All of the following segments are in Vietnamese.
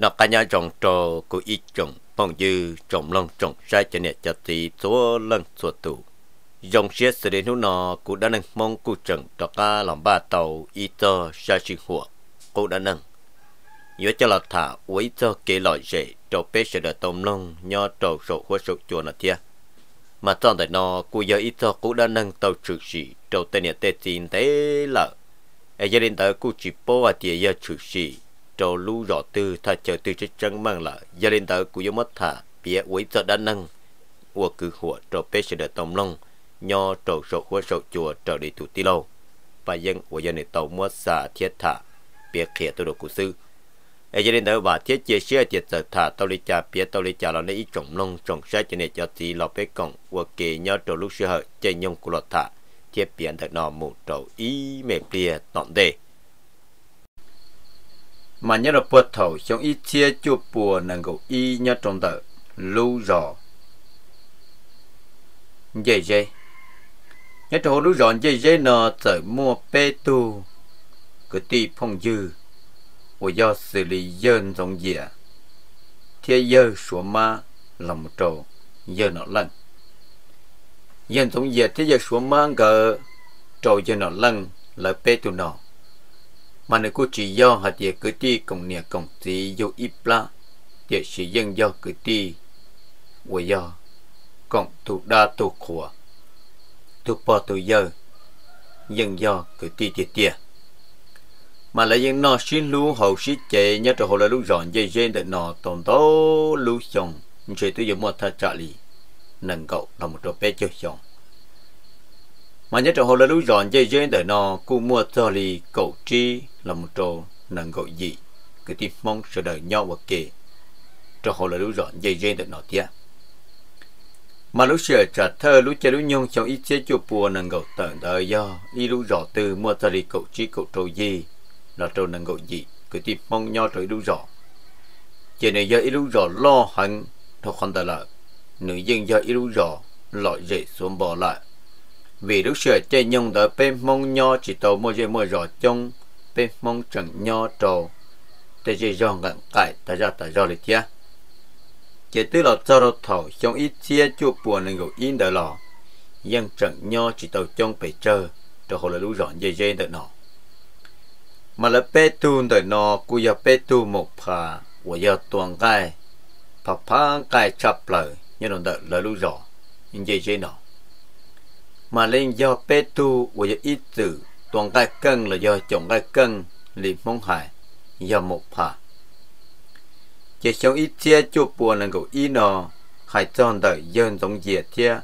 nó cả nhà trồng trò của ít trồng phong dư trồng lông trồng sai cho nè cho thì số lần số tù dòng xe sẽ đến hôm nọ cụ đã nâng mong cụ trần cho ca làm ba tàu y tơ sa sinh hùa cô đã nâng nhớ cho là thả quấy tơ kế lọ rễ trò bé sẽ đợi tôm lông nho trò sổ hoa sổ chùa nọ thia mà trong đại nó cụ giờ y tơ cụ đã nâng tàu trừ sĩ trò tên nè tê tin thế là ai gia đình tới cụ chỉ bố và tiền giờ trừ sĩ trò lưu rõ tư thà chờ tư chết trăng mang là gia đình tớ của yếu mất thả bia quấy sợ đa năng ua cử hùa trò bế sẽ đợi tông long nho trò sổ hùa sổ chùa trò đi tù tí lâu và dân của dân này tàu mua xả thiết thả bia khía tôi đồ cụ sư ai gia đình tớ bà thiết chia sẻ thiệt sợ thả tao lấy trà bia tao lấy cha là lấy trồng long trồng sát cho nên cho tí lọ bế cổng ua kề nho trò lúc sư hợi chơi nhông của lọt thả thiết biển thật nọ một trò ý mềm bia tọn đề mà nhớ là bớt thầu trong ít chia chua bùa nâng cầu y nhớ trong tờ lưu rõ dây dây nhớ trong lưu rõ dây dây nó tờ mua bê tu cứ tì phong dư của do xử lý dân dòng dịa thế dơ sủa ma lòng trầu dơ nó lần dân dòng dịa thế dơ sủa ma ngờ trầu dơ nó lần là bê tu nó mà nếu cô chỉ do hạt địa cứ đi công nhà công tí do ít la địa chỉ dân do cứ đi của do cộng thủ đa thủ khổ thủ bỏ thủ giờ dân do cứ đi tiệt tiệt mà lại dân nó xin lú hậu xí chế nhớ trở hồ là lúc rọn dây dây để nó tồn tố lú chồng chế tôi dùng một thật trả lý nâng cậu là một trò bé chơi xong, mà nhớ trở hồ là lúc rọn dây dây để nó cũng mua trả lý cậu chi lòng trồ nâng gọi gì cái tim mong sẽ đợi nhau và kề cho họ là lưu rõ dây dây được nọ tia mà lúc xưa trả thơ lúc chơi lúc nhung trong ít chế chùa bùa nâng gọi tận đời do y lúc rõ từ mua ta đi cậu trí cậu trâu gì là trâu nâng gọi gì cái tim mong nhau trời lưu rõ giờ này do y lúc rõ lo hẳn thôi không ta là nữ dân do y lúc rõ lọi dễ xuống bỏ lại vì lúc xưa chơi nhung đợi bên mong nho chỉ tàu mua dây mua rõ trong bên mong chẳng nho trầu để chỉ do ngận cải ta ra ta do lịch chia chỉ tức là cho nó thầu trong ít chia chua buồn nên ngủ yên đợi lò dân trận nho chỉ tàu trong phải chờ cho họ là lũ rọn dây dây đợi nọ, mà là bê tu đợi nọ cú giờ bê tu một phà của giờ tuần gai phà phá gai chập lời như nó đợi là lũ rọn nhưng dây dây nọ, mà lên do bê tu của giờ ít tử toàn cái cân là do chọn cái cân lì mong hải do một phà chỉ sống ít chia chụp buồn là cậu ít nọ hải tròn đợi dân giống dìa chia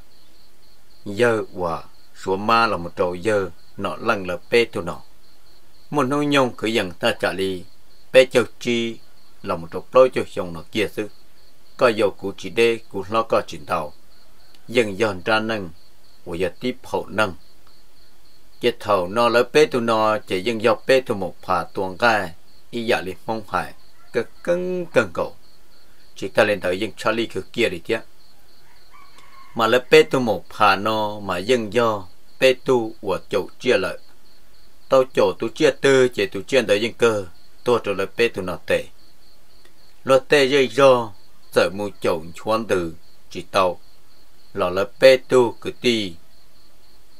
dơ và số ma là một trầu dơ nọ lăng là bê tu nọ một nông nhông cứ dần ta trả lì bê châu chi là một trầu lối cho chồng nó kia sư có dầu cụ chỉ đê cụ lo có chuyện thầu dần dần ra nâng và giờ tiếp hậu nâng chế thầu nó lỡ bê tu nó chế dân do bê tu một phà tuồng cái ý giả dạ liền mong phải cứ cứng cần cầu chỉ ta lên tới dân Charlie cứ kia đi tiếc mà lỡ bê tu một phà nó mà dân do bê tu của chỗ chia lợi tao chỗ tu chia tư chế tu chia tới dân cơ tôi trở lại bê tu nó tệ lo tê dây do sợ mu chỗ chuan từ chỉ tàu lọ lỡ bê tu cứ ti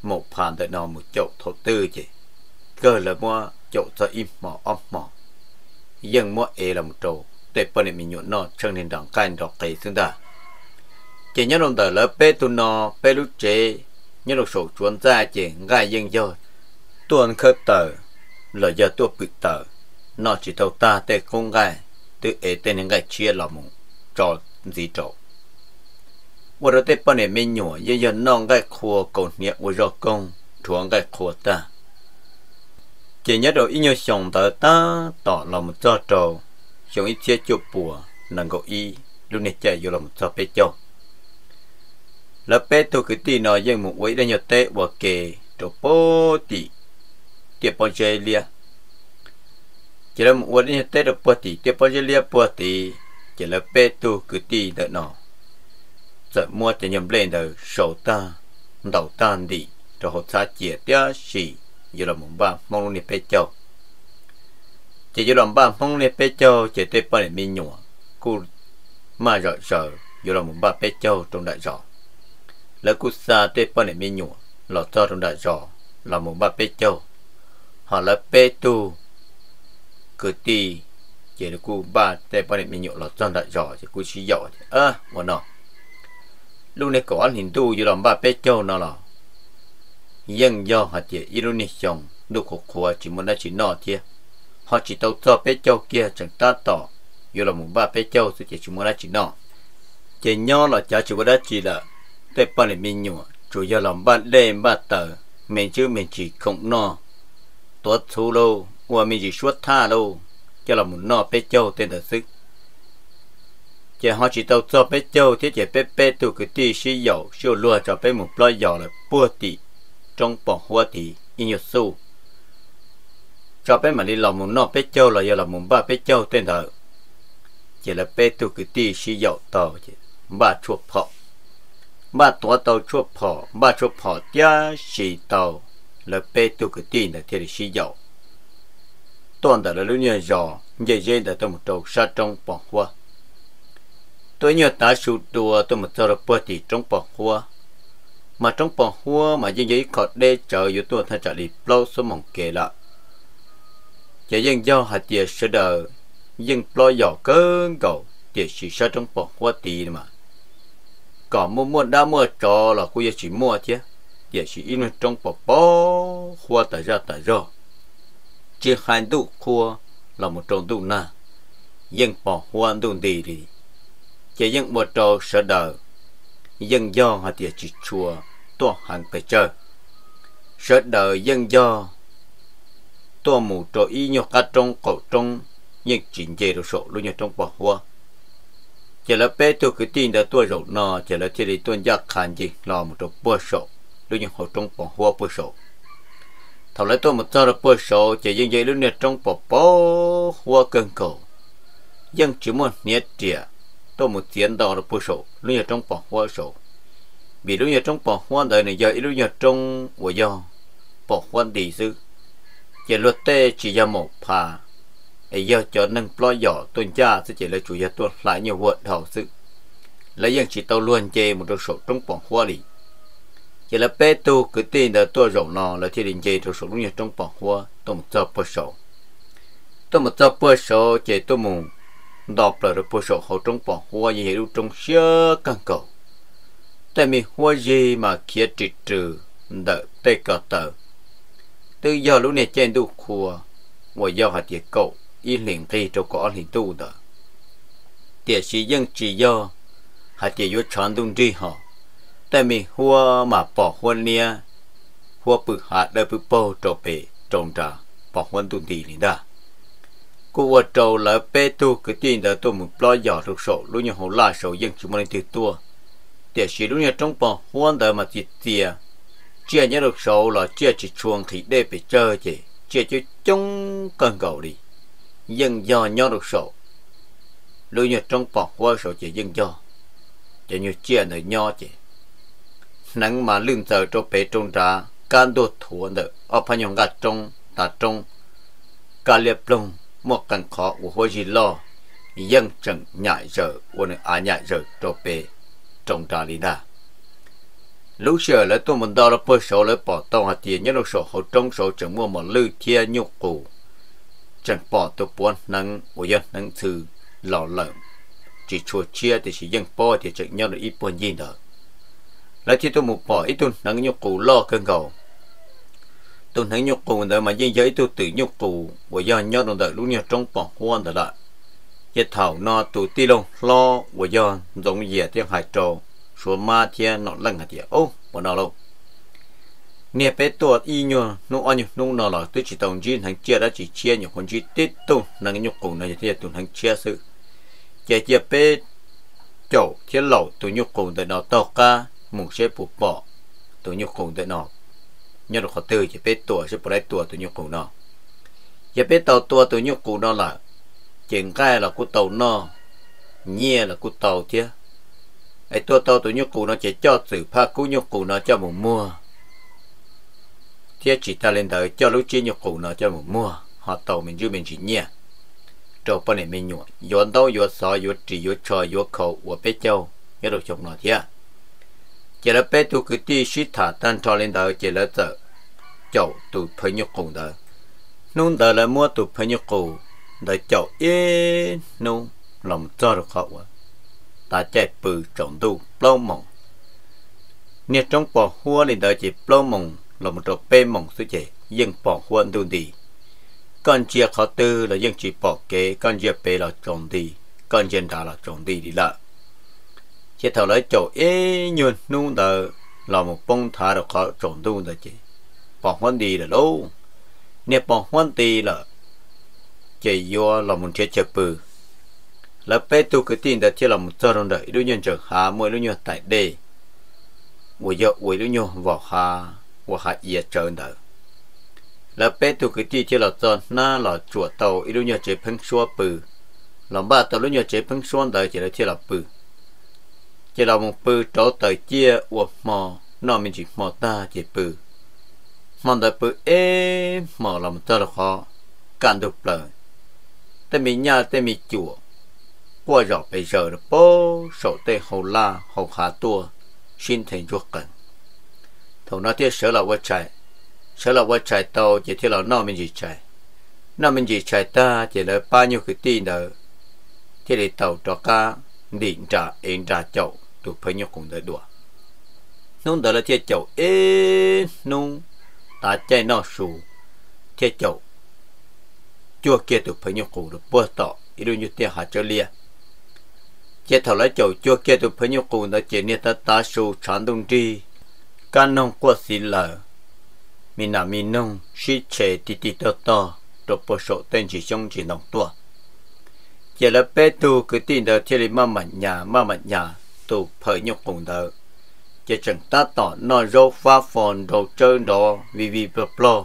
một phần tại nó một chỗ thổ tư chứ cơ là mua chỗ cho im mỏ om mỏ nhưng mua e là một chỗ để bên này mình nhuận nó chân nên đẳng canh đọc cây xương ta chỉ nhớ đồng tờ là bê tu nó bê lúc chế nhớ đồng sổ chuẩn ra chỉ gai dân rồi tuần khớp tờ là giờ tôi bị tờ nó chỉ thâu ta tê không gai tự ế tên những gai chia lòng một trò gì trộn 我这对半年没鸟，也要弄个苦狗年，我要工，穿个苦的。chỉ nhớ đầu ý nhớ xong tờ ta tỏ lòng một cho trầu xong ít chia chụp bùa nàng cậu y lúc này chạy vô lòng cho bé châu là bé tôi cứ tì nó dân một quấy đang nhớ tệ và kề trầu bố tì tiệp bao chơi chỉ là một quấy đang nhớ tệ trầu bố tì tiệp bao chơi lia bố chỉ là bé tôi cứ tì đợi nó sợ mua cho nhầm lên đầu sầu ta đầu tan đi rồi họ xa chia tia xì giờ là mùng ba mong luôn đi pe châu chỉ giờ làm ba mong lên pe châu chỉ tới ba để mình nhổ cú mà rồi sợ giờ là mùng ba pe châu trong đại rõ lỡ cú xa tới ba để mình nhổ lọ cho trong đại rõ là mùng ba pe châu họ là pe tu cứ ti chỉ là cú ba tới ba để mình nhổ lọ cho trong đại rõ chỉ cú chỉ dọ à mà nó lúc này có anh hình tu dù làm ba bé châu nó là nhưng do họ chỉ Indonesia lúc khổ khóa chỉ muốn nói chỉ nọ kia họ chỉ tàu cho bé châu kia chẳng ta tỏ dù là một ba bé châu thì chỉ muốn nói chỉ nọ chỉ nhỏ là cha chỉ muốn nói chỉ là để ba này mình nhủ chủ yếu làm ba đêm ba tờ mình chứ mình chỉ không nọ tốt thu lâu qua mình chỉ suốt tha lâu cho là một nọ bé châu tên thật sức chỉ họ chỉ tàu cho bé châu thế chỉ bé bé tu cái tí xí dầu siêu lúa cho bé một lo dầu là bua tí trong bỏ hoa tí in nhiều su cho bé mà đi làm một nọ bé châu là giờ là một ba bé châu tên thợ chỉ là bé tu cái tí xí dầu tàu chỉ ba chuột phọ ba tổ tàu chuột phọ ba chuột phọ giá xì tàu là bé tu cái tí là thế xí dầu toàn là lúc nhờ dò dễ dễ là tôi trâu đầu sát trong bỏ hoa tôi nhớ ta sụt đùa tôi một giờ bớt thì trong bỏ hoa mà trong bỏ hoa mà dân giấy cọt đê chờ yếu tôi thay trả đi lâu số mong kề lạ chỉ dân do hạt tiền sơ đờ dân lo dò cơn cầu tiền chỉ sơ trong bỏ hoa tì mà cả mua mua đã mua trò là cô chỉ mua chứ tiền chỉ in trong bỏ bỏ hoa tại ra tại ra chỉ hai đủ khua là một trong đủ na dân bỏ hoa đủ đi thì chỉ dân một trò sợ đờ dân do họ tiệt chỉ chùa to hàng phải chờ sợ đờ dân do to mù trò y nhọ cá trong cổ trong nhưng chính chế đồ sổ luôn nhọ trong bỏ hoa chỉ là bé tôi cứ tin đã tôi rộng nọ chỉ là chỉ để tôi giác khăn gì lo một trò bơ sổ luôn nhọ họ trong bỏ hoa bơ sổ thầu lấy tôi một tờ bơ sổ chỉ dân dây luôn nhọ trong bỏ bỏ hoa cơn cầu dân chỉ muốn nhét triệt tôi một chiến đầu là bù sổ lúc nhà trong bỏ hoa sổ vì lúc nhà trong bỏ hoa đời này giờ lúc nhà trong của do bỏ hoa đi dư chỉ luật tê chỉ ra một phà ấy giờ cho nâng lo nhỏ tuần tra sẽ chỉ là chủ nhà tuần lại nhiều vợ thảo sự lấy dân chỉ tao luôn chê một đôi sổ trong bỏ hoa đi chỉ là bé tu cứ tin là tôi rộng nó là thiên đình chê tôi sổ nhà trong bỏ hoa tôi một giờ bù sổ một giờ bù sổ chỉ tôi mùng đọc là được bổ sổ hậu trong bỏ hoa gì hiểu trong xưa căn cầu tại mi hoa gì mà kia trị trừ đợi tê cờ tờ từ giờ lúc này trên đủ khua và do hạt diệt cầu y liền thi cho có liền tu đờ tiệt sĩ dân chỉ do hạt diệt vô chọn đúng tri họ tại mi hoa mà bỏ hoa nia hoa bự hạt đợi bự bầu trộn bể trộn trà bỏ hoa tuần thì liền đa cô vợ trâu là bê tu cái tiền đó tôi muốn lo giỏ thuộc sổ lúc như hồ la sổ dân chúng mình từ tua để chỉ lúc như trong phòng huân đời mà chỉ tiền chia nhà được sổ là chia chỉ chuồng thì để bị chơi chỉ chia cho chống cần cầu đi dân do nhà được sổ lúc như trong phòng qua sổ chỉ dân do chỉ như chia nữa nho chỉ nắng mà lưng giờ cho bé trong ra can đồ thua được, ở phần nhung gạt trong ta trong cả liệp lông một căn khó của hồi gì lo dân chẳng nhại giờ của nơi à nhại giờ cho về trong trà lý đà lúc giờ là tôi mình đào là số là bỏ tàu hạt tiền nhớ được số hậu trong số chẳng mua một lư thia nhục cụ chẳng bỏ tôi buồn nắng của dân nắng thư lò lợn chỉ chua chia thì chỉ dân bỏ thì chẳng nhớ được ít buồn gì nữa là thì tôi muốn bỏ ít tôi nắng nhục cụ lo cơn gầu tôi thấy nhục cụ đó mà dây giấy tôi tự nhục cụ bởi do nhóc đồng đợi lúc nhau trong bỏ hoa đó lại giờ thảo nó tụ ti lông lo bởi do giống dìa tiếng hải trầu số ma thiên nó lăng hạt dìa ô bởi nó lâu nè bé tuột y nhờ nó ăn nhờ nó nó là tôi chỉ tổng chi hàng chia đã chỉ chia nhờ còn chi tết tu nàng nhục cụ này thì tôi hàng chia sự giờ giờ bé chỗ chia lẩu tôi nhục cụ để nó to ca mùng sẽ bụp bỏ tôi nhục cụ để nó nhớ được họ từ chỉ biết tuổi sẽ bỏ lại tuổi tụi nhục cụ nó giờ biết tàu tua tụi nhục cụ nó là chừng cái là cụ tàu nó nhẹ là cụ tàu chứ ấy tua tàu tụi nhục cụ nó chỉ cho sự pha cú nhục cụ nó cho một mua thế chỉ ta lên đời cho lúc chi nhục cụ nó cho một mua họ tàu mình chưa mình chỉ nhẹ trâu bên này mình nhọ yến đâu yến sò yến trì yến chò yến khẩu của bé châu nhớ được chồng nó thiệt chỉ là bé tu cái đi sĩ thả đang cho lên đầu chỉ là tờ chậu tụ phải nhục cùng đó nung đó là mua tụ phải nhục cùng đó chậu yên nung làm cho được họ ta chạy bự trọng tu lâu mộng nè trong bỏ hoa lên đó chỉ lâu mộng làm cho bê mộng suy chế dân bỏ hua tu đi con chia khó tư là nhưng chỉ bỏ kế con chia bê là trọng đi con dân đã là trọng đi đi lại chỉ thầu lấy chỗ ế nhuận nung đờ là một bông thả được khó trộn tu đờ chị bỏ hoan đi là đâu nè bỏ hoan đi là chị vô là một chiếc chập bự là bé tu cái tin đờ chỉ là một tơ rồng đợi đứa nhân trở hà mỗi đứa nhân tại đây buổi giờ buổi đứa nhân vào hà vào hà yết trở đờ là bé tu cái tin chỉ là tơ na là chuột tàu đứa nhân chỉ phân xua bự làm ba tàu đứa nhân chỉ phân xua đờ chỉ là chỉ là bự chỉ là một bự trổ tới chia uổng mò nó mình chỉ mò ta chỉ bự mong đợi bự ê mò là một tơ khó càng được lời tên mình nhà tên mình chùa qua rõ bây giờ là bố sổ tê hồ la hồ khá tua xin thành ruột cần thầu nó thiết sở là quá chạy sở là quá chạy tàu chỉ thiết là nó mình chỉ chạy nó mình chỉ chạy ta chỉ là bao nhiêu cái tin nữa thì để tàu cho cá điện trả in trả chậu tụ phải nhóc cũng đỡ đùa nung đó là thiệt chậu ê nung ta chạy nó sù thiệt chậu chua kia tụ phải nhóc cũng được bớt tọ ý đồ như tiền hạt cho lia chế thầu lấy chậu chua kia tụ phải nhóc cũng đã chết nên ta ta sù chán đông đi can nông qua xì lờ mình là mình nung, xí chế tít tít to tọ, rồi bớt sổ tên chỉ trong chỉ nông tua giờ là bé tu cứ tin đó thì là mà mạnh nhà mà mạnh nhà tụ phở nhục cùng tờ chỉ chẳng ta tỏ nó rô phá phòn đồ chơi đồ vì vì bờ bờ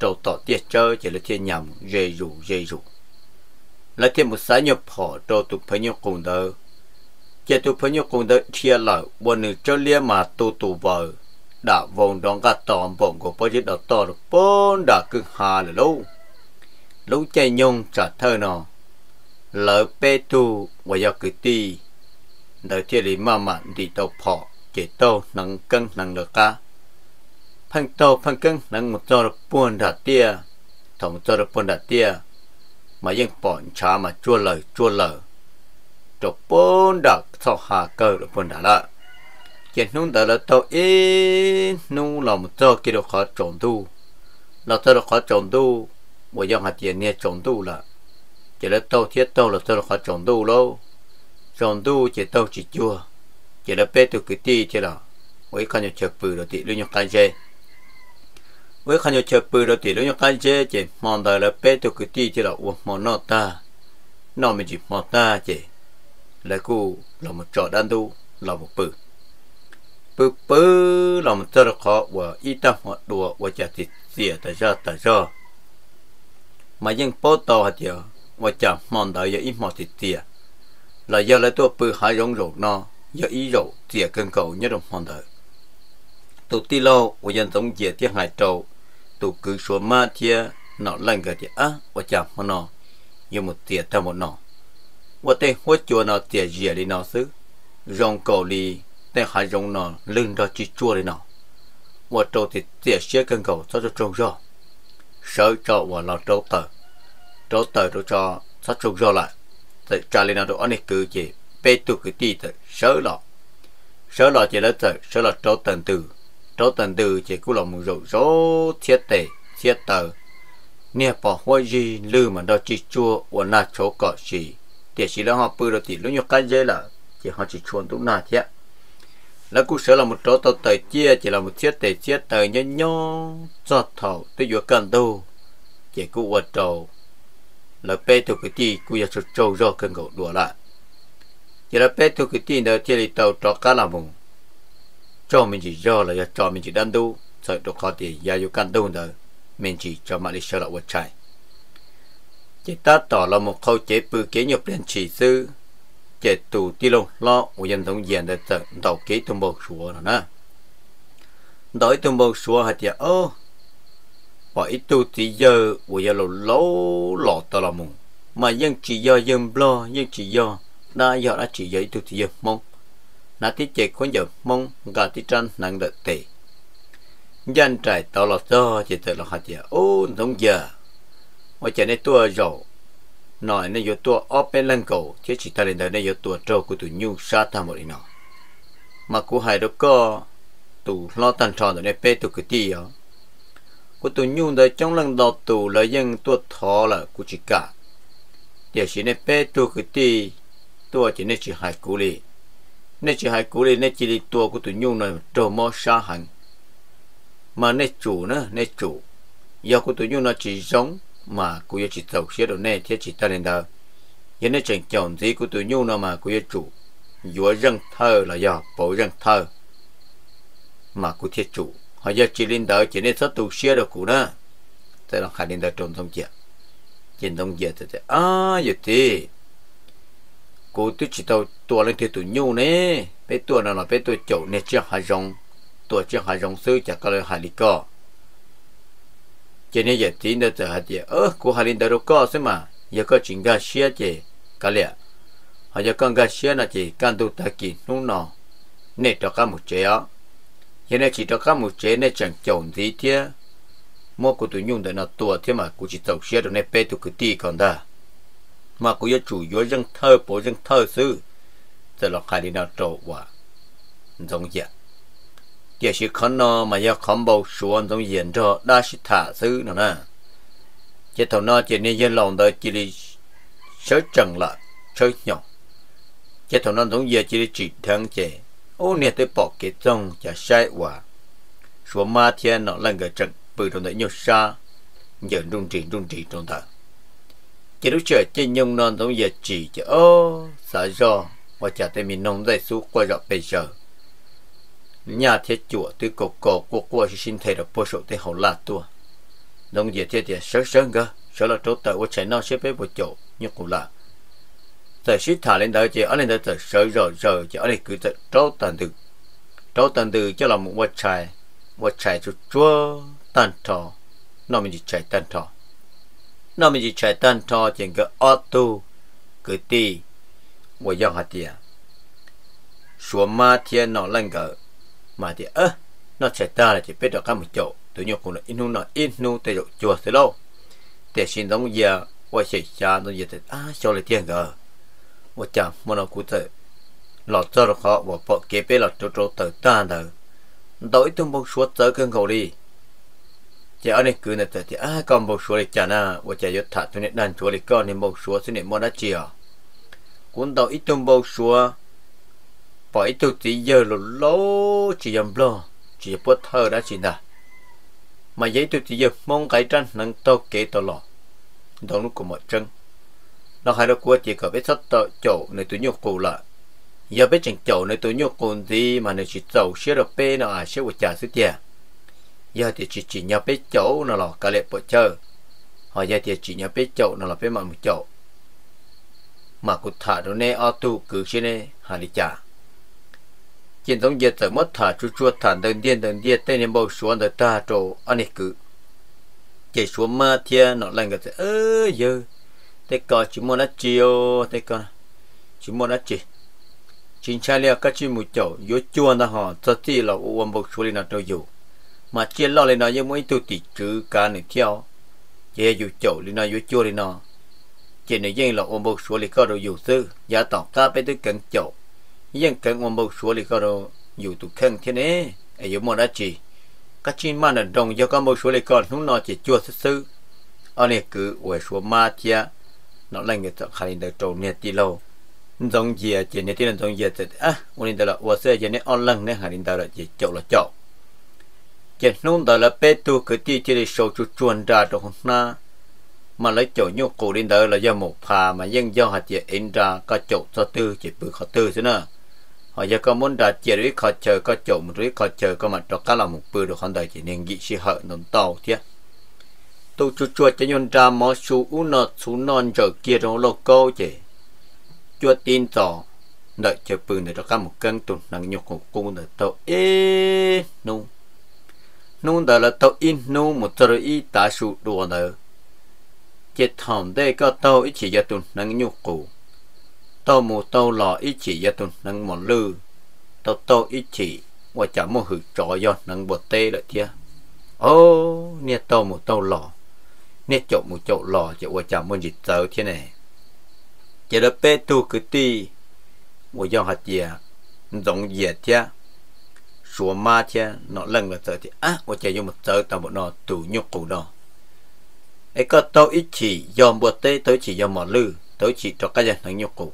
đồ tỏ tiệt chơi chỉ là thiên nhầm dê rủ dê rủ là thiên một xã nhập phỏ đồ tụ phở nhục cùng tờ chỉ tụ phở nhục cùng tờ chia lở bọn nữ chơi lia mà tụ tụ vợ đã vòng đón cả tòm vòng của bó chết đỏ to được bốn đã cực hà là lâu lâu chạy nhung trả thơ nọ, lỡ bê tu và do cử ti 在这里慢慢地到跑，给到能跟能了噶，碰到碰跟能做了半打爹，同做了半打爹，嘛用半茶嘛做了做了，做半打操下个了半打了。见弄得了到一弄了么做给了好中度，了做了好中度，我用下爹呢中度了，给了到天到了做了好中度喽。dòng tu chỉ tàu chỉ chua chỉ là bé tụi cái ti chỉ là với khăn nhau chập bự rồi thì luôn nhau tan chê với khăn nhau chập bự rồi thì luôn nhau tan chê chỉ mòn đời là bé tụi cái ti chỉ là uổng mòn nọ ta nọ mới chỉ mòn ta chỉ là cô là một trò đan tu là một bự bự bự là một trò khó và ít tâm hoặc đùa và chả thịt xỉa ta sao ta sao mà dân bố tàu hạt giờ và chả mòn đời giờ ít mòn thịt xỉa là giờ lại tôi bự hai rong rổ nó giờ ý rồi tiệt cân cầu nhất đồng hoàn đời tụ ti lâu của dân tổng diệt tiệt hai trâu, tụ cứ số ma tiệt nó lành cái tiệt á và chạm mà nó như một tiệt theo một nó và tên hốt chùa nó tiệt diệt đi nó xứ rong cầu đi tên hai giống nó lưng ra chỉ chùa đi nó và trâu thì tiệt xế cân cầu cho cho trông rõ sợ cho và lo trâu tờ trâu tờ trâu cho sắp trông rõ lại tự trả lời nào đó anh cứ chỉ bê tu cái ti tự sớ lọ sớ lọ chỉ là tự sớ lọ trâu tần từ trâu tần từ chỉ cũng là một rượu rô thiết tệ thiết tờ nè bỏ hoa gì lư mà nó chỉ chua và na chỗ cọ gì thì chỉ là họ bự rồi thì lúc nhóc cái dây là chỉ họ chỉ chuồn tụ na thế là cũng sớ là một trâu tàu tờ chia chỉ là một thiết tệ thiết tờ nhó nhó cho thầu tới vừa cần đâu chỉ cũng vật trầu là bé thuộc cái ti cũng giờ trâu rồi cần gỗ đùa lại giờ là bé thuộc cái ti đó chỉ là tàu trọ cá làm vùng cho mình chỉ do là cho mình chỉ đan đu sợ đồ khó thì giờ yêu căn đu nữa mình chỉ cho mà đi sợ là quật chạy chỉ ta tỏ là một khâu chế bự kế nhập lên chỉ sư chế tù ti lông lo của dân thống diện để tận đầu kế tung bầu xuống nữa nè đối tung bầu xuống hạt giờ ô và ít tu thì giờ của giờ lỗ lỗ lọ tờ là mùng mà dân chỉ do dân lo dân chỉ do đã do đã chỉ do ít tu thì giờ mong nà tiết chế con giờ mong gà tiết tranh nặng đợt tệ dân trải tao là do chỉ tự là hạt giờ ô không giờ mà chả nên tua rồi nói nên giờ tua óp lên cầu chứ chỉ ta lên đời nên giờ tua trâu của tụi nhu sa tham một nó mà cũng hai đó có tụi lo tan tròn rồi nên bé tụi cái gì của tụi nhung đời trong lần đầu tù là dân tu thọ là của chỉ cả giờ chỉ nên bé tua cái ti tua chỉ nên chỉ hai cú li nên chỉ hai cú li nên chỉ đi tua của tụi nhung này trồ mò xa hẳn mà nên chủ nữa nên chủ do của tụi nhung nó chỉ giống mà của giờ chỉ tàu xe đồ nè thế chỉ ta lên đó giờ nên chẳng chọn gì của tụi nhung nào mà của giờ chủ giữa dân thơ là do bộ dân thơ mà của thiết chủ họ giờ chỉ linh đợi chỉ nên sát tục xia được cũ nữa thế là khả linh đợi trộm thông chuyện, trên thông chuyện thì à giờ thì cô tôi chỉ tao tua lên thì tụi nhu nè bé tua nào là bé tua chậu nè chưa hài rong tua chưa hài rong sư chả có lời hài đi co cho nên giờ thì nó giờ hà thì ơ cô hài linh đợi đâu có xem mà giờ có chuyện gà xia chứ cả lẽ họ giờ con gà xia là chỉ can tu ta kỳ nung nọ nè cho cả một chế á hiện nay chỉ cho các một chế này chẳng chồng gì thế mua của tôi nhung để nó tua thế mà cũng chỉ tàu xe rồi này bê tôi cứ đi còn ta mà cũng do chủ yếu dân thơ bố dân thơ sư giờ là khai đi nào trộn quá giống vậy giờ chỉ khó nó mà do khó bầu xuống giống diện cho đa sĩ thả sư nữa nè chỉ thầu nó chỉ nên dân lòng đó chỉ đi sớ trần lại sớ nhỏ chỉ thầu nó giống diện chỉ đi chỉ thắng chế ô nè tới bỏ cái trong cho sai quả số ma thiên nó là cái trận bự trong đấy nhiều xa giờ rung rỉ rung rỉ trong ta chỉ lúc trời trên nhung non giống giờ chỉ chả ô xả do và chả tới mình nông dây xuống qua rõ bây giờ nhà thiết chùa tới cổ cổ qua qua sinh thầy được bố sổ tới hậu là tua nông giờ thiết thì sớm sớm cơ sợ là chỗ tại của chạy nó sẽ biết bộ chỗ nhưng cũng là tại sĩ thả lên đó chị ở lên đó thật sợ rồi rồi chị ở đây cứ thật trâu tàn từ trâu tàn từ cho là một vật trái vật trái chút chúa tàn thọ nó mình chỉ chạy tàn thọ nó mình chỉ chạy tàn thọ chỉ cái auto cái ti một dòng hạt tiền số ma thiên nó lên gỡ mà thì ơ nó chạy ta là chỉ biết được cái một chỗ tự nhiên cũng là inu nó inu từ chỗ độ chùa thế lâu để xin đóng giờ quay chạy cha nó giờ thì à cho lại tiền gỡ 我讲莫那古子，老早的话我不给别了周周头单头，到一通不说走跟口里，这二年过呢在这啊刚不说的讲呢，我讲有他从那南说的讲你不说是你莫那讲，滚到一通不说，把一通只有了老只样了，只不偷那钱呐，嘛一通只有忙改战能到几多了，到那个么真。nó hai đứa cua chỉ có biết sắp tờ chỗ nơi tôi nhục cô là giờ biết chẳng chỗ nơi tôi nhục cụ gì mà nơi chỉ dầu xí được bê nó à xí của trả sứ tiền giờ thì chỉ chỉ nhau biết chỗ nó là cả lệ bộ chơi họ giờ thì chỉ nhau biết chỗ nó là phía mặt một chỗ mà cụ thả đồ nè ở tu cứ xí nè hà đi trả chiến thống giờ tới mất thả chú chua thả đơn điên đơn điên tên em bầu xuống đời ta trộn anh ấy cứ chạy xuống mà thiên nó lành cái ơ giờ thế cờ chỉ muốn nó chiều thế cờ chỉ muốn nó chỉ chính cha lia các chi mù chậu yếu chua nó họ thật tí là uống bột chuối nó đâu dù mà chia lo lên nó như mỗi tu tị chữ cá này theo chế dù chậu lên nó yếu chua lên nó chỉ này riêng là uống bột chuối lên có đâu dù sư giả tỏ ta phải tới cần chậu riêng cần uống bột chuối lên có đâu dù tu khăn thế này ai yếu muốn nó chỉ các chi mà nó đồng do có bột chuối lên còn chúng nó chỉ chua sư sư ở này cứ uống chuối ma thiệt nó lên cái chỗ khai được trộn nhiệt đi lâu giống gì à, chỉ nhiệt tiền giống gì thì à ông linh đó là vợ sẽ chỉ này ông lăng này khai đó là chỉ chỗ là chỗ chỉ nông đó là bé tu cái tí chỉ để sâu chút chuồn ra được không na mà lấy chỗ nhu cổ linh đó là do một phà mà dân do hạt chỉ in ra có chỗ cho tư chỉ bự khó tư thế nữa họ giờ có muốn đặt chỉ rưỡi khó chờ có chỗ một rưỡi khó chờ có mặt đó cả là một bự được không đời chỉ nên nghĩ sự hợp nông tàu thiệt tôi chua chua cho nhân ra mỏ su u nọ su non trở kia nó lo cô chứ chua tin tỏ đợi chờ bự để cho các một cân tụt nặng nhục của cô để tàu ê nung nung đó là tàu in nung một trời y ta su đồ nữa chết thòm đây có tàu ít chỉ gia tụt nặng nhục của tàu một tàu lọ ít chỉ gia tụt nặng một lư tàu tàu ít chỉ và chả một hử trọ do nặng bột tê lại kia ô nè tàu một tàu lọ nè chỗ một chỗ lò chỗ ở chả muốn gì tớ thế này chỉ là bé tu cứ ti một dòng hạt dìa giống dìa thế số ma thế nó lần là tớ thì á ở chả dùng một tớ tao một nó tủ nhục cụ đó ấy có tao ít chỉ dòm bữa tê tớ chỉ dòm mỏ lư tớ chỉ cho cái gì thằng nhục cụ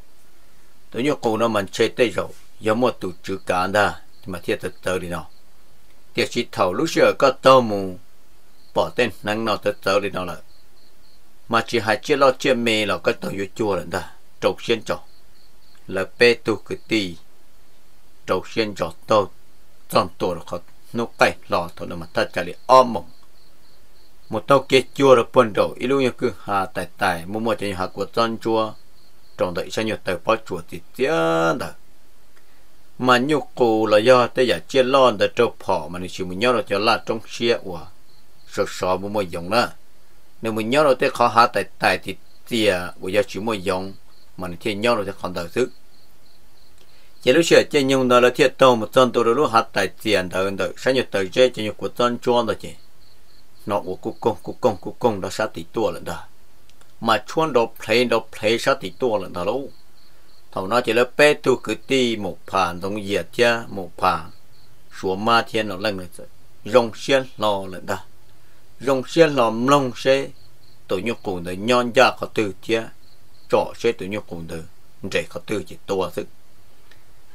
tớ nhục cụ nó mình chơi tê rồi dòm một tủ chữ cả anh mà thiệt thật tớ đi nó thiệt chỉ thầu lúc giờ có tao mù bỏ tên nắng nó tới tới đi nó là mà chỉ hai chiếc lo chiếc mê là cái tàu yêu chua lần ta trầu xiên trầu là bê tu cái tì trầu xiên trầu tàu trong tổ là khó nô cây lò thổ là mà ta trả lại ôm mộng một tàu kia chua là buồn đầu ít lúc như cứ hà tài tài mua mua cho nhà của dân chua trong đợi sao nhiều tàu bao chua thì tiếc đời mà nhu cụ là do tới giả chiếc lon để trâu phỏ mà nó chỉ muốn nhau là cho là trong xe của sợ sợ mua mua dùng nữa nếu mình nhớ rồi tới khó hạ tại tại thì tiền bây giờ chỉ mua dùng mà nó thiên nhớ rồi thì còn đầu sức chỉ lúc xưa chỉ nhung đó là thiên tàu một chân tôi lúc hạ tại tiền đầu đầu sáng nhật tới chơi chỉ nhung của chân chuan đó chứ nó của cục công cục công cục công đó sát tỷ tua lần đó mà chuan đó play đó play sát tỷ tua lần đó luôn thầu nó chỉ là bé tu cứ ti một phàn giống diệt cha một phàn xuống ma thiên nó lên rồi rong xuyên lo lần đó rong xe làm lông xe tụi nhau cùng đời nhon ra có từ chia trọ xe tụi nhau cùng đời trẻ có từ chỉ to thức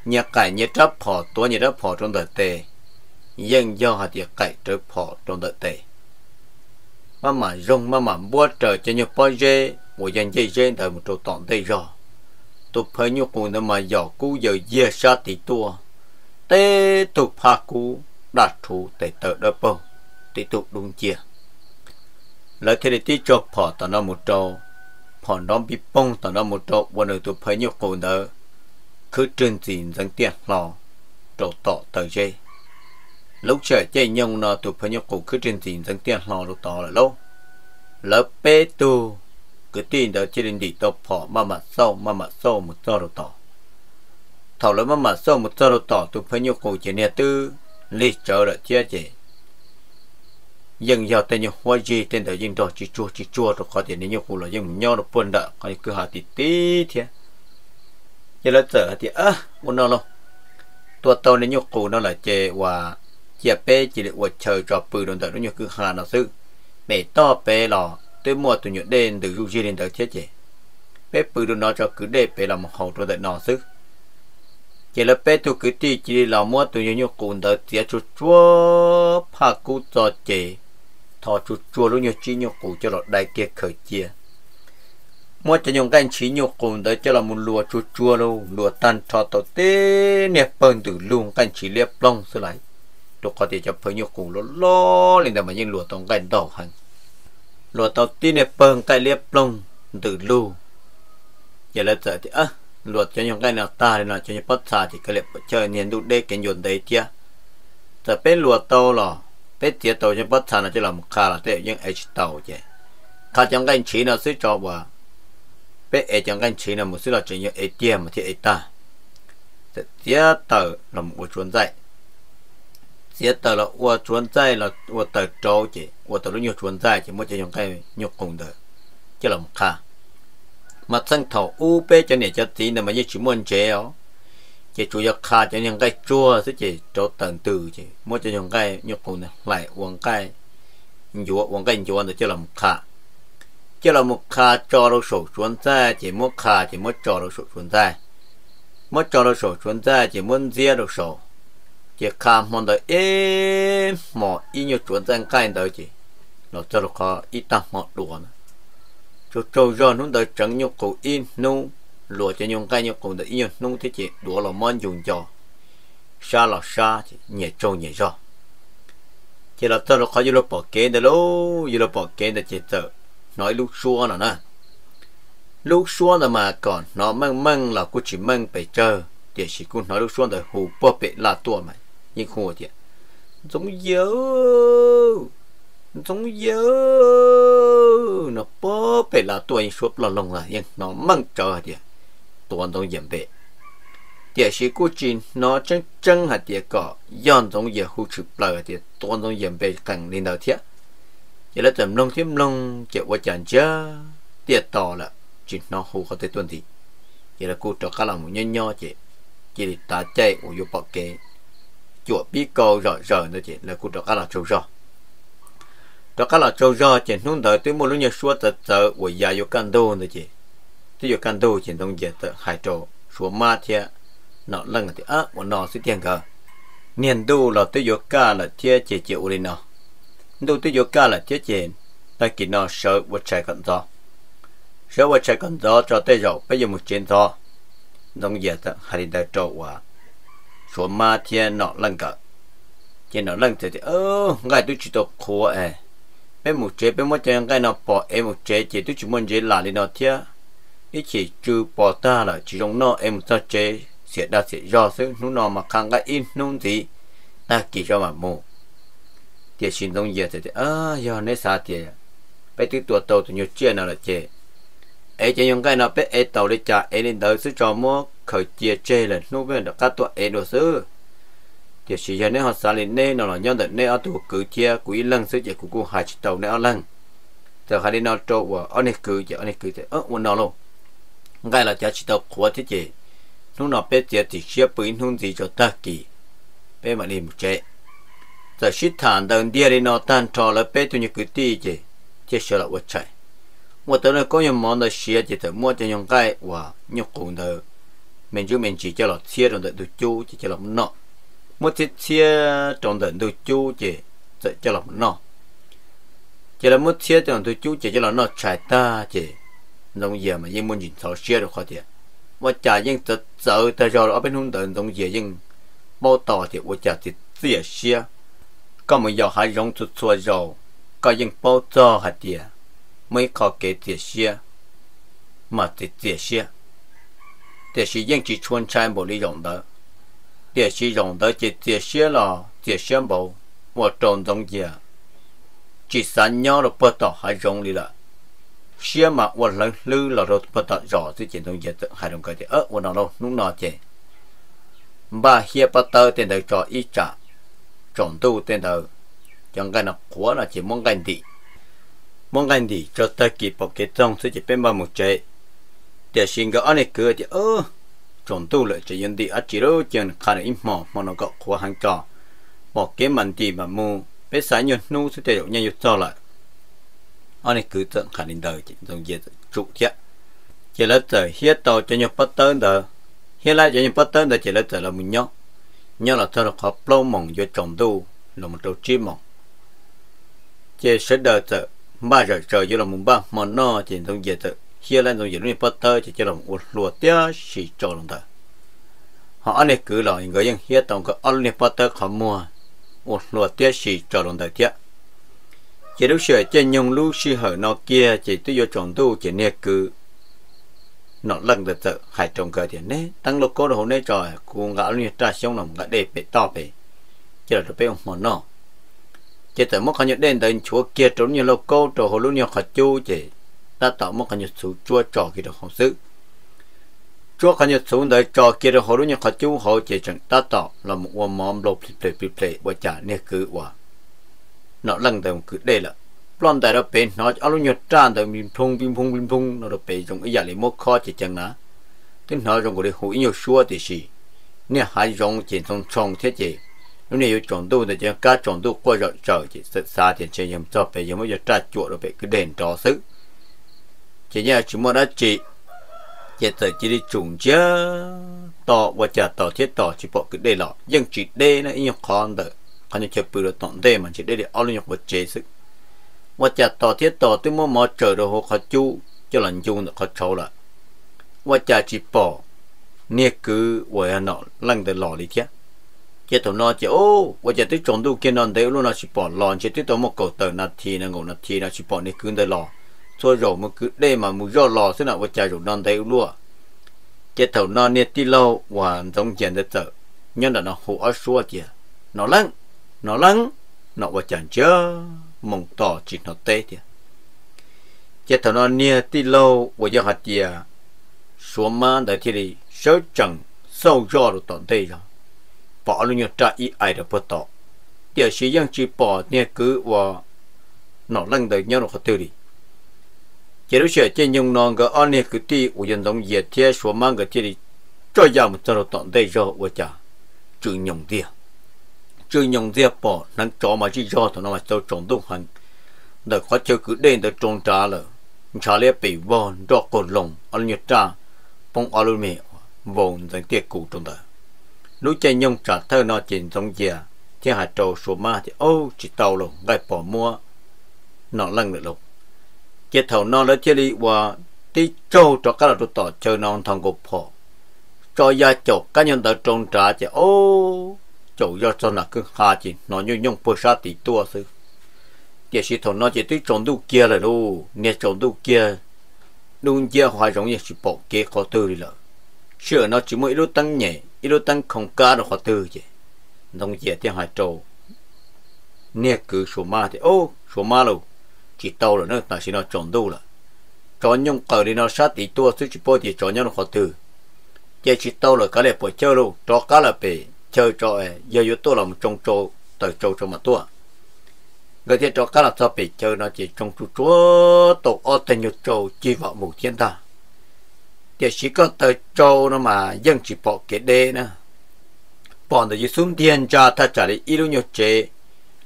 nhà cải nhà trắp họ to nhà trắp họ trong đời tề dân do họ địa cải trắp họ trong đời tề mà mà rong mà mà bua trở cho nhau bao dê một dân dây dê đời một chỗ tọn đây rồi tôi phải nhau cùng đời mà dọ cú giờ dê sa thì tua tê tục phá cú đạt thủ tệ tợ đỡ bông tị tục đúng chia lợi thế để tí cho phò tao nó một trâu phò nó bị bông tao nó một trâu và nửa tụi phải nhiều cổ nợ cứ trên gì dân tiền lò trâu tọ tờ dây lúc trời chơi nhông nó tụi phải nhiều cổ cứ trên gì dân tiền lò lúc tỏ là lâu lợi bê tu cứ tin đỡ chỉ đến đi tao phò mà mà sâu mà mà sâu một sâu rồi tỏ thảo lỡ mà mà sâu một sâu rồi tỏ tụi phải nhiều cổ chỉ nè tư lý chờ đợi chia chỉ dân giờ tên nhau hoa gì tên đời dân đó chỉ chua chỉ chua rồi có thể nếu nhau là dân nhau được buồn đỡ có thể cứ hà thì tí thế giờ là sợ thì à muốn nó luôn tua tàu nếu nhau cụ nó là chè và chè bé chỉ là và trời cho bự đồng đỡ nó nhau cứ hà nó sự mẹ to bé lò tới mua tụi nhau đen từ du di đến đỡ chết chè bé bự đồng nó cho cứ để bé một hậu rồi đỡ nó sức chỉ là bé tôi cứ đi chỉ là mua tụi nhau nhau cụ đỡ tiếc chua chị thọ chú chua lúc nhiều chỉ nhiều cũ cho lọt đại kia khởi chia mua cho những cái chỉ nhiều cũ đấy cho là một lúa chú chua luôn lúa tan thọ tổ tê nẹp bần từ luôn cái chỉ liệp long xơ lại đồ có thể cho phơi nhiều cũ lo lo lên mà những lúa tông cái đầu hẳn lúa tàu tê nẹp bần cái liệp long từ luôn giờ là giờ thì á luật cho những cái nào ta thì nó cho những bất xà thì cái liệp chơi nhìn đủ đê cái nhuận đấy chưa giờ bên luật tàu lò bé tiệt tàu chứ bắt thằng là chứ làm khá là thế nhưng ai tàu chứ khá chẳng cái chỉ là suy cho bà bé ai chẳng cái chỉ là một suy là chỉ như ai tiệt mà chỉ ai ta tiệt tàu là một chuyện dạy tiệt tàu là một chuyện dạy là một tàu trâu chứ một tàu nhiều chuyện dạy chứ một chỉ dùng cái nhiều cùng đời chứ một khá mà sang thầu u bé cho nên chỉ tí là mà như chỉ muốn chế ó chỉ chủ yếu khá cho những cái chua thế chỉ cho tận từ chỉ mỗi cho những cái nhục cụ này lại uống cái chúa uống cái thì được là làm khá chơi là một khá cho đâu sổ chuẩn ra chỉ mỗi khá chỉ mỗi cho đâu sổ chuẩn ra mỗi cho đâu sổ chuẩn ra chỉ muốn riêng được sổ chỉ khá mong đợi êm mỏ ít nhiều chuẩn ra cái đời chỉ nó cho nó khó ít tăng mỏ đùa nữa cho trâu rồi nó đợi chẳng nhục cụ in nung lúa cho nhung cái nhung cũng được yên nung thế chị đũa là món dùng cho sa là sa nhẹ trâu nhẹ rõ chỉ là nó khó yêu bỏ kế đó lô yêu bỏ kế đó chị tớ nói lúc xua nó nè lúc xua là mà còn nó măng măng là cũng chỉ măng phải chờ để chỉ cô nói lúc xua là hù bỏ bể là tua mà nhưng khổ chị giống dớ giống dớ nó bỏ bể là tua nhưng suốt là lồng là nhưng nó măng chờ chị tuần đồng yên bệ. Địa sĩ của chính nó chân chân hạt địa cỏ, yon đồng yên hữu chụp lời địa tuần đồng yên bệ càng lên đạo thiết. Chỉ là tầm lông thêm lông, chỉ qua chẳng chớ, địa tỏ là chính nó hữu có thể tuần thị. Chỉ là cụ trọ khá là một nhân nho chỉ, chỉ là ta chạy ủ dụ bọc kế. Chùa bí cầu rõ rõ nữa chỉ là cụ trọ khá là trâu rõ đó các là châu do chỉ nung đời tôi muốn lúc nhớ suốt tờ tờ của già yêu can đô nữa chị thì giờ căn đầu chuyển động giờ tự hải trò số ma thiệt nó lần thì á mà nó sẽ tiền cơ, niên đầu là tới giờ cả là thiệt chỉ chịu đi nó đầu tới giờ cả là thiệt chỉ là kỹ nó sợ vật chạy cần do, sợ vật chạy cần do cho tới giờ bây giờ một chiến do, đồng giờ tự hải đã trò hòa số ma thiệt nọ lần cơ, chỉ nọ lần thì ơ ngay tôi chỉ tôi khổ à bên một chế bên một chế ngay nó bỏ em một chế chỉ tôi chỉ muốn chế là đi nó thiệt ít chỉ trừ bỏ ta là chỉ trong nó em ta chế sẽ đã sẽ do sự nó nó mà khang cái in nung gì ta chỉ cho mà mù thì xin đông giờ thì à giờ nãy sao thì bây từ tuổi tàu từ nhiều chia nào là chế ấy chỉ những cái nào biết ấy tàu để trả ấy nên đợi sự cho mua khởi chia chế là nó bên đó các tuổi ấy đồ sư thì chỉ giờ nãy họ xả lên nè nó là nhân đợt nè ở tuổi cử chia quý lăng sự chế của cô hai chỉ tàu nè ở lăng giờ hai đi nó trâu và ở này cử chế anh này cử chế ở quân nào luôn ngay là chả chỉ tàu khóa thế chứ nó nọ bé chả thì xếp bởi nó gì cho ta kì bé mà đi một chế giờ xí thản đơn đi đi nó tan trò là bé tụi như cứ tí chứ chứ sợ là quật chạy một tớ là có những món đó xía chỉ tớ mua cho những cái và nhục cùng tớ mình chú mình chỉ cho là xía trong tớ tụi chú chỉ cho là nọ một chiếc xía trong tớ tụi chú chỉ cho là nọ chỉ là một xía trong tụi chú chỉ cho là nọ chạy ta chỉ dòng dìa mà yên muốn nhìn thấu xe được khó thì và chả yên tớ sợ tớ cho ở bên hông tớ dòng dìa yên bao tỏ thì và chả thì tỉa xe có một dòng hay dòng chút xua dầu có yên bao tỏ hạt tỉa Mấy có kể tỉa xe mà thì tỉa xe tỉa xe yên chỉ chuyên chai bộ lý dòng đó Thế thì dòng đó chỉ tỉa xe là tỉa xe bộ và trộn dòng dìa chỉ sáng nhau là bao tỏ hai dòng đi lại xia mà quần lư lư là rồi bắt đầu rõ thì chỉ đồng dịch hai đồng cái thì ở quần nào đâu nung nọ chè ba xia bắt đầu tiền đầu cho ít trả trọng tu tiền đầu chẳng cái nào quá là chỉ mong cái gì mong cái gì cho tới kịp bỏ cái trong thì chỉ bên ba một chế để xin cái anh ấy cứ thì ơ trọng tu lại chỉ nhận đi ở chỉ đâu chuyện khai im mỏ mà nó có quá hàng trò bỏ cái mình gì mà mua biết sáng nhớ nu sẽ để nhau nhau cho lại anh cứ tượng khả năng đời chỉ dùng việc trụ chứ chỉ là tờ hiết tàu cho những bất tới tờ hiết lại cho những bất tới tờ chỉ là tờ là mình nhau nhau là thôi là khó lâu mỏng do trọng tu là một đầu chim mỏng chỉ sẽ đợi tờ ba giờ trời vô là một ba mà nó chỉ dùng việc tờ hiết lại dùng việc những bất tới chỉ cho là một lúa tía chỉ cho lòng tờ họ anh cứ là người dân hiết tàu có anh bất tới khó mua một lúa tía chỉ cho lòng tờ chỉ đâu sửa cho nhung lu sư hở nó kia chỉ tôi vô tròn tu chỉ nè cứ nó lần được tự hai trồng cờ thì nè tăng lục cô đầu nè trời cuồng gạo luôn ra xong nằm gạo đẹp bị to bị chỉ là được bé hồn nó chỉ tới một cái nhớ đến tới chúa kia trốn như lục cô trò hồ luôn nhiều khát chu chỉ ta tạo một cái nhớ chú chua trò kia được không sự chúa cái nhớ xuống tới trò kia được hồ luôn nhiều khát chu hồ chỉ chẳng ta tạo là một món lục plei plei plei và chả nè cứ và nó lăng tầm cứ đây là plon tại đó bên nó alo nhật tràn tầm bình thông bình thông bình thông nó đó bên trong cái giả lấy mất khó chỉ chăng ná Thế nó trong cái hội nhiều xua thì gì nè hai dòng chỉ trong trong thế chế nó này chọn đâu để cho cá chọn đâu qua rồi chờ chỉ xa thì chơi nhầm cho bây giờ mới giờ trả chuột rồi bị cứ đền trò sức chỉ nhà chúng mình đã chỉ chỉ tới chỉ đi trùng chứ to và chả to thiết to chỉ bỏ cứ để lọ nhưng chỉ để nó nhiều khó được anh nhớ chụp được tận đây mà chỉ để để ăn nhóc vật chế sức và chả tỏ thiết tỏ tôi mua mở chờ đồ hộ khó chú cho lần chung được khó cháu là và chả chỉ bỏ nè cứ với anh nó lăng để lò đi chứ chỉ thằng nó chỉ ô và chả tôi chọn đồ kia nó đấy luôn nó chỉ bỏ lò chỉ tôi tụi một cầu tờ nát thì nó ngủ nát thì nó chỉ bỏ nè cứ để lò cho rồi mà cứ đây mà mua cho lò thế nào và chả rồi non đấy luôn chỉ thằng nó nè đi lâu và giống chuyện để tờ nhưng là nó hồ ở xua kìa nó lăng nó lắng nó và chẳng chớ mong tỏ chỉ nó tê thì chết thằng nó nia ti lâu và do hạt gì xuống mà đại thi đi sớ chẳng sâu do được tận tê rồi bỏ luôn nhớ trả ý ai được bất tỏ địa sĩ dân chỉ bỏ nia cứ và nó lăng đời nhau nó khó tiêu đi chỉ lúc xưa trên nhung non cái anh này cứ ti u dân đồng diệt thế số mang cái thế đi cho giàu một trận tận đây cho vợ cha chữ nhung tiền chơi nhông diệp bỏ nắng chó mà chỉ cho thằng nó mà cho trồng tung hành đợt khóa chơi cứ đến đợt trồng trà lợ trà lẽ bị vòn do cột lồng ăn nhiệt trà phong alo mẹ vòn dành tiệc cụ trong đời lúc chơi nhông trà thơ nó chìm trong già thì hạt trầu số ma thì ô chỉ tàu lồng gai bỏ mua nó lăng được lộc chế thầu nó đã chơi đi qua tí châu cho các là tỏ chơi non thằng gục phò cho gia chọc cá nhân tờ trồng trà chơi ô chỗ do cho nó cứ hạ chỉ nó như nhung bơ sát thì tua sư chỉ chỉ thằng nó chỉ tới trộn đu kia là luôn nghe trộn đu kia luôn kia hoài giống như chỉ bỏ kia khó tư đi rồi sửa nó chỉ mỗi lúc tăng nhẹ ít lúc tăng không ca được khó tư chứ đồng dễ tiếng hoài trâu, nghe cứ số ma thì ô số ma luôn chỉ tàu là nó là chỉ nó trộn đu là cho nhung cờ đi nó sát thì tua sư chỉ bỏ thì cho nhau khó tư chỉ chỉ tàu là cái này bỏ chơi luôn cho cá là bể chơi trò giờ yếu tố là một trong trâu tới trâu cho mà tua người thiên trò cá là sao bị chơi nó chỉ trong chú chúa tổ ô tên nhiều trâu chi vọng một thiên ta thì chỉ có tờ trâu nó mà dân chỉ bỏ kế đê nữa bọn đời xuống thiên cha ta trả đi ít nhiều chế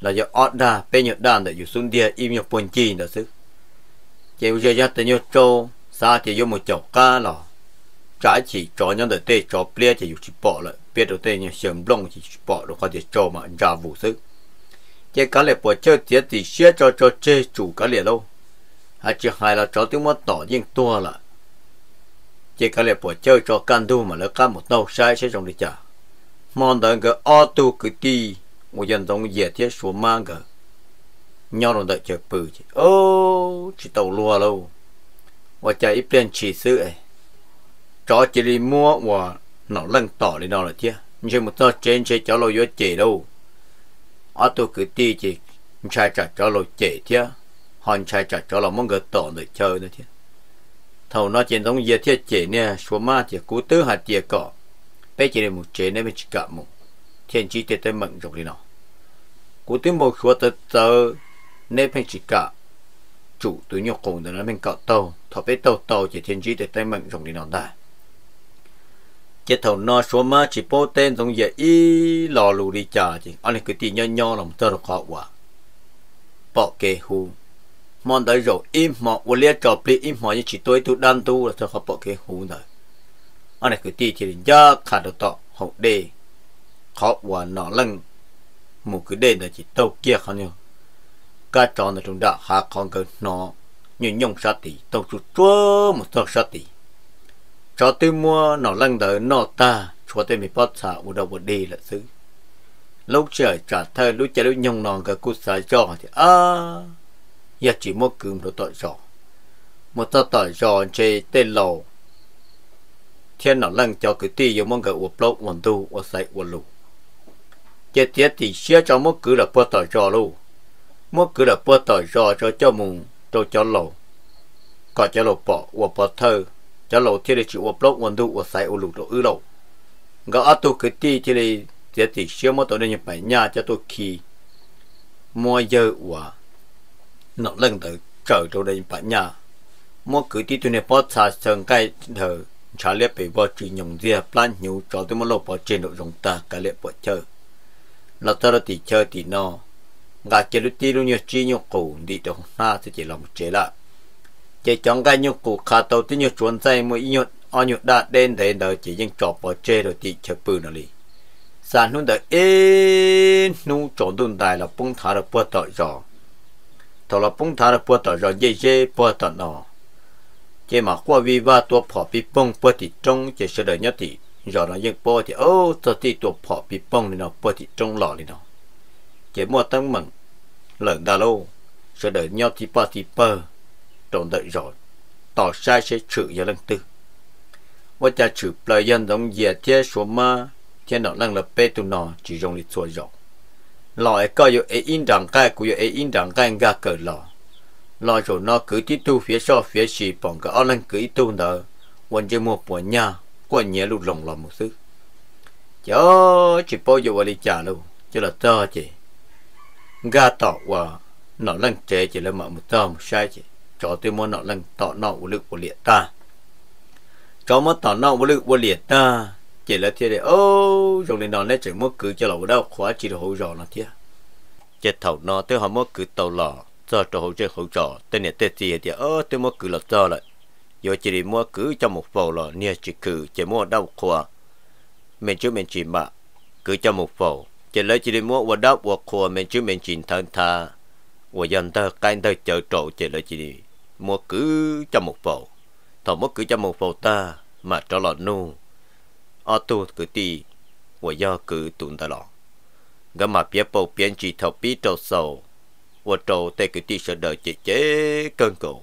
là do ót đa bên nhiều đàn đời xuống thiên im nhiều buồn chi nữa chứ chỉ bây giờ tên nhiều trâu sao thì do một chậu cá lò trái chỉ trò nhân đời tê trò plea chỉ chỉ bỏ lại biết đầu tiên nhà xem long chỉ bỏ được có thể cho mà ra vụ sự chỉ cá lệ bỏ chơi tiếc thì xé cho cho chê chủ cá lệ đâu à chiếc hai là cho tiếng mất tỏ riêng to là chỉ cá lệ bỏ chơi cho can đu mà lỡ cá một đầu sai sẽ trong đi chả mong đợi cái ô tô cứ đi một dân tông dễ thiết số mang cả, nhau rồi đợi chờ bự chứ ô chỉ tàu lùa lâu và chạy ít lên chỉ sự ấy cho chỉ đi mua và nó lăn tỏ lên nó là chứ nhưng mà tao trên chơi cho lo vô chị đâu ở tôi cứ đi chị trai trả cho lo chị chứ hoàn trai trả cho lo mong người tỏ để chơi nữa chứ thầu nó trên giống như thế chị nè số má chị cú tứ hạt chị cọ bé chị này một chế nên mình chỉ cả một thiên chi tê tê mận rồi đi nó cú tứ một số tờ tờ nên mình chỉ cả chủ tứ nhiều cùng đó nó mình cọ tàu thọ bé tàu tàu chỉ thiên chi tê tê mận rồi đi nó ta chế thầu nó số mà chỉ bố tên giống giờ y lò lù đi chả chứ anh cứ tí nho nho lòng tơ được họ quả bỏ kê hù mòn tới rồi im mọ vô lia trò pli im mọ như chỉ tôi tu đan tu là tơ họ bỏ kê hù rồi anh cứ tí chỉ đến giờ khả được tọ hậu đề họ quả nó lăng một cái đề là chỉ tàu kia không nhau cá tròn là chúng đã hạ con cái nọ như nhông sát tỷ tàu chuột chúa một tàu sát tỷ cho tôi mua nó lăng đỡ nó ta cho tôi mình bắt xả u đầu bột đi là xứ lúc trời trả thơ lúc trời lúc nhông nòng cái cú xả cho thì à nhà chỉ mua cừm đồ tội cho, một ta tội cho chê tên lầu thiên nó lăng cho cái ti giống mong cái uộp lốc uộn tu uộn sậy uộn lù chế tiết thì xia cho mua cứ là bơ tội cho luôn mua cứ là bơ tội cho cho cho mùng cho cho lầu có cho lầu bỏ uộp bỏ thơ cho lộ thì là chịu ốp lốc quần tu ốp sai ốp lụt ứ lộ ngã ở tu cái ti thì là giờ thì xưa mà tôi nên nhập bài nhà cho tôi khi mua giờ và nó lần tới trở tôi đây nhập nhà mua cứ ti tôi nên bỏ xa sơn cái thờ trả lệ bị vợ chỉ nhung dìa, plan nhiều cho tôi muốn lộ bỏ trên độ rộng ta cái lệ bỏ chơi là ta là thì chơi thì nó Gà chơi lúc ti luôn nhiều chi nhiều cổ đi đâu na thì chỉ lòng chơi lại chỉ chọn cái nhu cụ khá tàu tí nhu chuẩn dây mỗi nhu ăn nhu đã đến thế đó chỉ những trò bỏ chê rồi thì chụp bự nó đi sản luôn đó ê nu chỗ đun đại là bung thả được bớt tội rồi thầu là bung thả được bớt tội rồi dễ dễ bớt tọt nó chỉ mà qua vi ba tua phò bị bung bớt thì trong chỉ sợ được nhất thì rồi là những bớt thì ô thật thì tua phò bị bung thì nó bớt thì trong lò thì nó chỉ mua tăng mừng lợn đa lô sợ được nhất thì bớt thì bơ trộn đợi rồi tỏ sai sẽ trừ giờ lần tư và cha trừ lời dân giống dìa thế số mà thế nó lần là bê tu nó chỉ dùng để xua rồi lò có yêu ấy in đẳng cái của yêu ấy in đẳng cái ngã cờ lò lò rồi nó cứ tiếp tu phía sau phía xì bằng cái ao lần cứ tu nợ quần chơi mua bữa nhà quần nhẹ lụt lòng lòng một thứ chớ chỉ bao giờ vào đi trả luôn chứ là to chị ngã tỏ và nó lần trẻ chỉ là mở một to một sai chị cho tôi mua nọ lần tọ nọ của lực của liệt ta cho mà tọ nọ của lực của liệt ta chỉ là thế này ô rồi lên đó nét chỉ mất cứ cho lẩu đâu khóa chỉ được hỗ trợ nó thế chết thầu nó tôi họ mất cứ tàu lò cho cho hỗ trợ hỗ trợ tên này tên gì thì ô tôi mất cứ là cho lại giờ chỉ đi mua cứ cho một vò lò nia chỉ cứ chỉ mua đâu khóa mình chứ mình chỉ mà cứ cho một vò chỉ lấy chỉ đi mua và đâu và khóa mình chứ mình chỉ thân tha và dân ta cái ta chờ trộn chỉ lấy chỉ đi mua cứ cho một bộ thọ mất cứ cho một bộ ta mà cho lọ nu ở tu cứ ti của do cứ tụn ta lọ gã mà biết bộ biến chỉ thọ biết trâu sầu của trâu tê cứ ti sợ đợi chế chế cơn cổ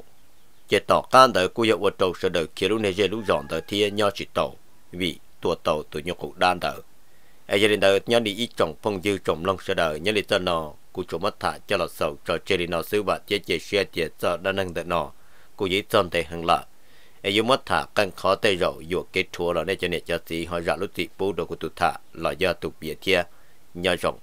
chế tỏ can đợi của do của trâu sợ đợi kia lúc này dễ lúc dọn đợi thì nhau chỉ tàu vì tua tàu tụi nhau cũng đan đợi, ai gia đình đời nhau đi ít trồng phong dư trồng long sợ đợi nhau đi tên nào กูจมัดถ่าจะหลอดสองจอเจริญนอซื้อบัตรเจเจเชียเจจอด้านนั่งเดนอกูยิ่งจนแต่หังละอายุมัดถ่ากันขอแต่เราอยู่เกทัวเราในจะเนี่ยจะสีหอยระลุติปูดกูตุถ่าหล่อยาตุเปียเทียยอจง